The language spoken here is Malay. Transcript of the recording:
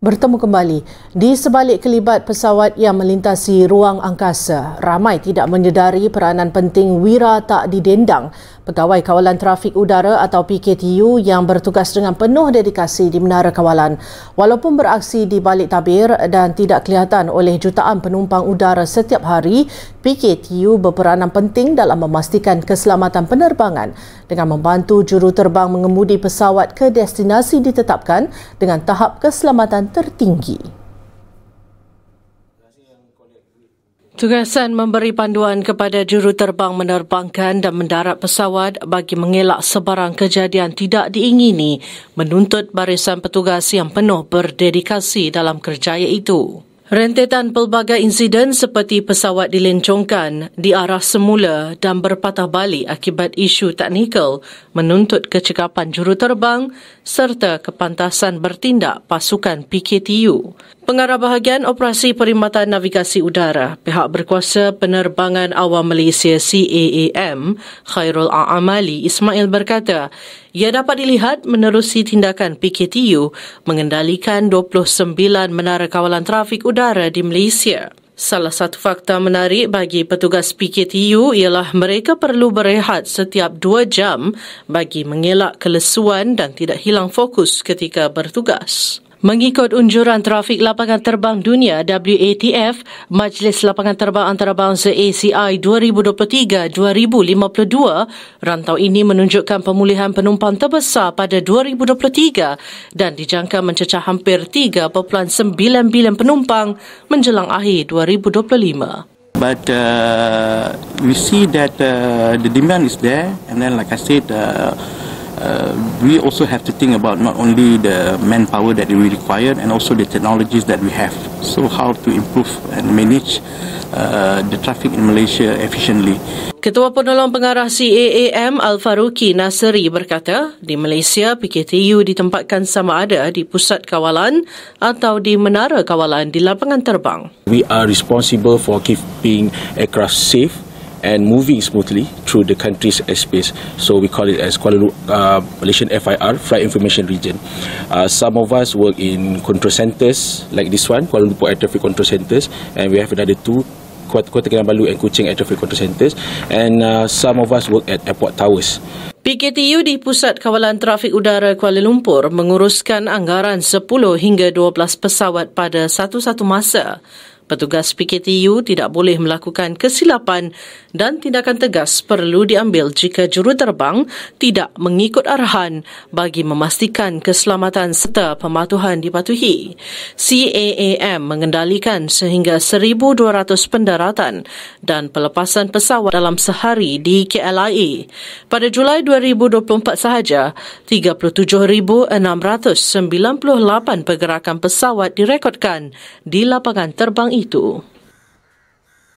bertemu kembali di sebalik kelibat pesawat yang melintasi ruang angkasa. Ramai tidak menyedari peranan penting Wira Tak Didendang, pegawai kawalan trafik udara atau PKTU yang bertugas dengan penuh dedikasi di menara kawalan. Walaupun beraksi di balik tabir dan tidak kelihatan oleh jutaan penumpang udara setiap hari, PKTU berperanan penting dalam memastikan keselamatan penerbangan dengan membantu juruterbang mengemudi pesawat ke destinasi ditetapkan dengan tahap keselamatan tertinggi. Tugasan memberi panduan kepada juruterbang menerbangkan dan mendarat pesawat bagi mengelak sebarang kejadian tidak diingini menuntut barisan petugas yang penuh berdedikasi dalam kerjaya itu. Rentetan pelbagai insiden seperti pesawat dilencongkan, diarah semula dan berpatah balik akibat isu teknikal menuntut kecekapan juruterbang serta kepantasan bertindak pasukan PKTU. Pengarah bahagian operasi perkhidmatan navigasi udara, pihak berkuasa penerbangan awam Malaysia CAAM, Khairul A'amali Ismail berkata, ia dapat dilihat menerusi tindakan PKTU mengendalikan 29 menara kawalan trafik udara di Malaysia. Salah satu fakta menarik bagi petugas PKTU ialah mereka perlu berehat setiap 2 jam bagi mengelak kelesuan dan tidak hilang fokus ketika bertugas. Mengikut unjuran trafik lapangan terbang dunia WATF, Majlis Lapangan Terbang Antarabangsa ACI 2023-2052, rantau ini menunjukkan pemulihan penumpang terbesar pada 2023 dan dijangka mencecah hampir 3.9 bilion penumpang menjelang akhir 2025. But uh, we see that uh, the demand is there, and then, like I said, uh, uh, we also have to think about not only the manpower that we require and also the technologies that we have. So how to improve and manage uh, the traffic in Malaysia efficiently. Ketua Penolong Pengarah CAAM Al-Faruqi Nasri berkata, di Malaysia PKTU ditempatkan sama ada di pusat kawalan atau di menara kawalan di lapangan terbang. We are responsible for keeping aircraft safe and moving smoothly through the country's airspace. So we call it as Kuala Lumpur, uh, Malaysian FIR, Flight Information Region. Uh, some of us work in control centres like this one, Kuala Lumpur Air Traffic Control Centers, and we have another two, Kota Kinabalu and Kuching Air Traffic Control Centres. and uh, some of us work at airport towers. PKTU di Pusat Kawalan Trafik Udara Kuala Lumpur menguruskan anggaran 10 hingga 12 pesawat pada satu-satu masa petugas PKTU tidak boleh melakukan kesilapan dan tindakan tegas perlu diambil jika juruterbang tidak mengikut arahan bagi memastikan keselamatan serta pematuhan dipatuhi. CAAM mengendalikan sehingga 1,200 pendaratan dan pelepasan pesawat dalam sehari di KLIA. E. Pada Julai 2024 sahaja, 37,698 pergerakan pesawat direkodkan di lapangan terbang ini. jeito.